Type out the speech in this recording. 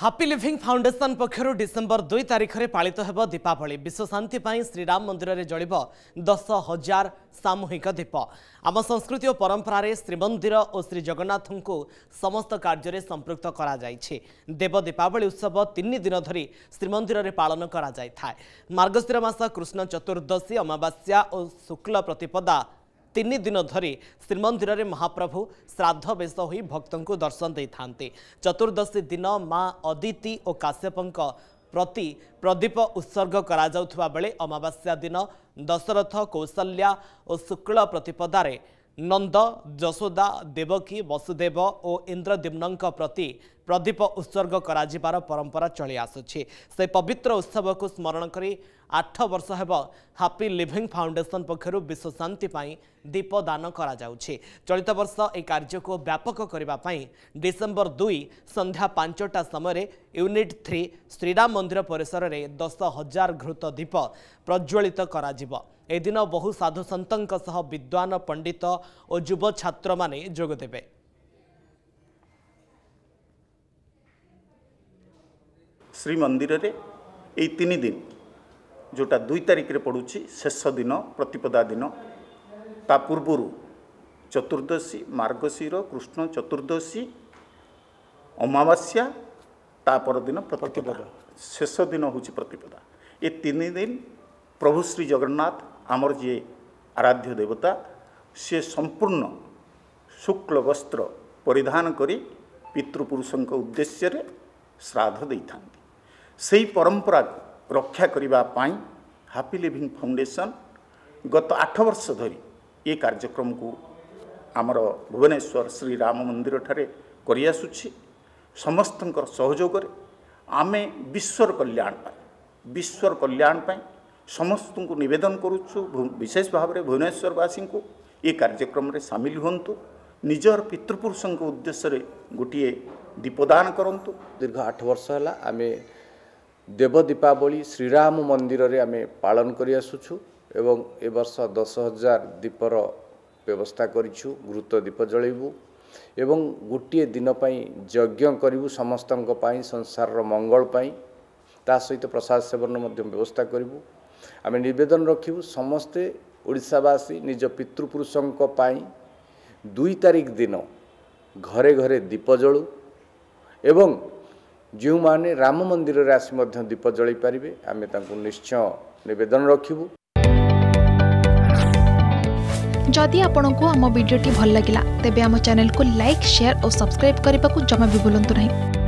happy living foundation ପକ୍ଷରୁ December ଦୁଇ ତାରିଖରେ ପାଳିତ ହେବ ଦୀପାବଳି ବିଶ୍ୱଶାନ୍ତି ପାଇଁ ଶ୍ରୀରାମ ମନ୍ଦିରରେ ଜଳିବ ଦଶ ହଜାର ସାମୂହିକ ଦୀପ ଆମ ସଂସ୍କୃତି ଓ ପରମ୍ପରାରେ ଶ୍ରୀମନ୍ଦିର ଓ ଶ୍ରୀଜଗନ୍ନାଥଙ୍କୁ ସମସ୍ତ କାର୍ଯ୍ୟରେ ସମ୍ପୃକ୍ତ କରାଯାଇଛି ଦେବ ଦୀପାବଳି ଉତ୍ସବ ତିନି ଦିନ ଧରି ଶ୍ରୀମନ୍ଦିରରେ ପାଳନ କରାଯାଇଥାଏ ମାର୍ଗଶିର ମାସ କୃଷ୍ଣ ଚତୁର୍ଦ୍ଦଶୀ ଅମାବାସ୍ୟା ଓ ଶୁକ୍ଳ ପ୍ରତିପଦା ତିନି ଦିନ ଧରି ଶ୍ରୀମନ୍ଦିରରେ ମହାପ୍ରଭୁ ଶ୍ରାଦ୍ଧ ବେଶ ହୋଇ ଭକ୍ତଙ୍କୁ ଦର୍ଶନ ଦେଇଥାନ୍ତି ଚତୁର୍ଦ୍ଦଶୀ ଦିନ ମା ଅଦିତି ଓ କାଶ୍ୟପଙ୍କ ପ୍ରତି ପ୍ରଦୀପ ଉତ୍ସର୍ଗ କରାଯାଉଥିବା ବେଳେ ଅମାବାସ୍ୟା ଦିନ ଦଶରଥ କୌଶଲ୍ୟା ଓ ଶୁକ୍ଳ ପ୍ରତିପଦାରେ ନନ୍ଦ ଯଶୋଦା ଦେବକୀ ବସୁଦେବ ଓ ଇନ୍ଦ୍ରଦ୍ୟୁମ୍ନଙ୍କ ପ୍ରତି ପ୍ରଦୀପ ଉତ୍ସର୍ଗ କରାଯିବାର ପରମ୍ପରା ଚଳି ଆସୁଛି ସେ ପବିତ୍ର ଉତ୍ସବକୁ ସ୍ମରଣ କରି ଆଠ ବର୍ଷ ହେବ ହାପି ଲିଭିଂ ଫାଉଣ୍ଡେସନ ପକ୍ଷରୁ ବିଶ୍ୱଶାନ୍ତି ପାଇଁ ଦୀପଦାନ କରାଯାଉଛି ଚଳିତ ବର୍ଷ ଏହି କାର୍ଯ୍ୟକୁ ବ୍ୟାପକ କରିବା ପାଇଁ ଡିସେମ୍ବର ଦୁଇ ସନ୍ଧ୍ୟା ପାଞ୍ଚଟା ସମୟରେ ୟୁନିଟ୍ ଥ୍ରୀ ଶ୍ରୀରାମ ମନ୍ଦିର ପରିସରରେ ଦଶ ହଜାର ଘୃତ ଦୀପ ପ୍ରଜ୍ୱଳିତ କରାଯିବ ଏଦିନ ବହୁ ସାଧୁସନ୍ଥଙ୍କ ସହ ବିଦ୍ୱାନ ପଣ୍ଡିତ ଓ ଯୁବଛାତ୍ରମାନେ ଯୋଗଦେବେ ଶ୍ରୀମନ୍ଦିରରେ ଏଇ ତିନି ଦିନ ଯେଉଁଟା ଦୁଇ ତାରିଖରେ ପଡ଼ୁଛି ଶେଷ ଦିନ ପ୍ରତିପଦା ଦିନ ତା ପୂର୍ବରୁ ଚତୁର୍ଦ୍ଦଶୀ ମାର୍ଗଶୀର କୃଷ୍ଣ ଚତୁର୍ଦ୍ଦଶୀ ଅମାବାସ୍ୟା ତା ପରଦିନ ପ୍ରତିପଦା ଶେଷ ଦିନ ହେଉଛି ପ୍ରତିପଦା ଏ ତିନି ଦିନ ପ୍ରଭୁ ଶ୍ରୀ ଜଗନ୍ନାଥ ଆମର ଯିଏ ଆରାଧ୍ୟ ଦେବତା ସିଏ ସମ୍ପୂର୍ଣ୍ଣ ଶୁକ୍ଳ ବସ୍ତ୍ର ପରିଧାନ କରି ପିତୃପୁରୁଷଙ୍କ ଉଦ୍ଦେଶ୍ୟରେ ଶ୍ରାଦ୍ଧ ଦେଇଥାନ୍ତି ସେହି ପରମ୍ପରାକୁ ରକ୍ଷା କରିବା ପାଇଁ ହାପି ଲିଭିଂ ଫାଉଣ୍ଡେସନ୍ ଗତ ଆଠ ବର୍ଷ ଧରି ଏ କାର୍ଯ୍ୟକ୍ରମକୁ ଆମର ଭୁବନେଶ୍ୱର ଶ୍ରୀ ରାମ ଠାରେ କରିଆସୁଛି ସମସ୍ତଙ୍କର ସହଯୋଗରେ ଆମେ ବିଶ୍ୱର କଲ୍ୟାଣ ପାଇଁ ବିଶ୍ୱର କଲ୍ୟାଣ ପାଇଁ ସମସ୍ତଙ୍କୁ ନିବେଦନ କରୁଛୁ ବିଶେଷ ଭାବରେ ଭୁବନେଶ୍ୱରବାସୀଙ୍କୁ ଏ କାର୍ଯ୍ୟକ୍ରମରେ ସାମିଲ ହୁଅନ୍ତୁ ନିଜର ପିତୃପୁରୁଷଙ୍କ ଉଦ୍ଦେଶ୍ୟରେ ଗୋଟିଏ ଦୀପଦାନ କରନ୍ତୁ ଦୀର୍ଘ ଆଠ ବର୍ଷ ହେଲା ଆମେ ଦେବ ଦୀପାବଳି ଶ୍ରୀରାମ ମନ୍ଦିରରେ ଆମେ ପାଳନ କରିଆସୁଛୁ ଏବଂ ଏ ବର୍ଷ ଦଶ ହଜାର ଦୀପର ବ୍ୟବସ୍ଥା କରିଛୁ ଗୁରୁତ୍ୱ ଦୀପ ଜଳେଇବୁ ଏବଂ ଗୋଟିଏ ଦିନ ପାଇଁ ଯଜ୍ଞ କରିବୁ ସମସ୍ତଙ୍କ ପାଇଁ ସଂସାରର ମଙ୍ଗଳ ପାଇଁ ତା ସହିତ ପ୍ରସାଦ ସେବନର ମଧ୍ୟ ବ୍ୟବସ୍ଥା କରିବୁ ଆମେ ନିବେଦନ ରଖିବୁ ସମସ୍ତେ ଓଡ଼ିଶାବାସୀ ନିଜ ପିତୃପୁରୁଷଙ୍କ ପାଇଁ ଦୁଇ ତାରିଖ ଦିନ ଘରେ ଘରେ ଦୀପ ଜଳୁ ଏବଂ ଯେଉଁମାନେ ରାମ ମନ୍ଦିରରେ ଆସି ମଧ୍ୟ ଦୀପ ଜଳାଇ ପାରିବେ ଆମେ ତାଙ୍କୁ ନିଶ୍ଚୟ ନିବେଦନ ରଖିବୁ ଯଦି ଆପଣଙ୍କୁ ଆମ ଭିଡ଼ିଓଟି ଭଲ ଲାଗିଲା ତେବେ ଆମ ଚ୍ୟାନେଲକୁ ଲାଇକ୍ ସେୟାର ଓ ସବସ୍କ୍ରାଇବ୍ କରିବାକୁ ଜମା ବି ଭୁଲନ୍ତୁ ନାହିଁ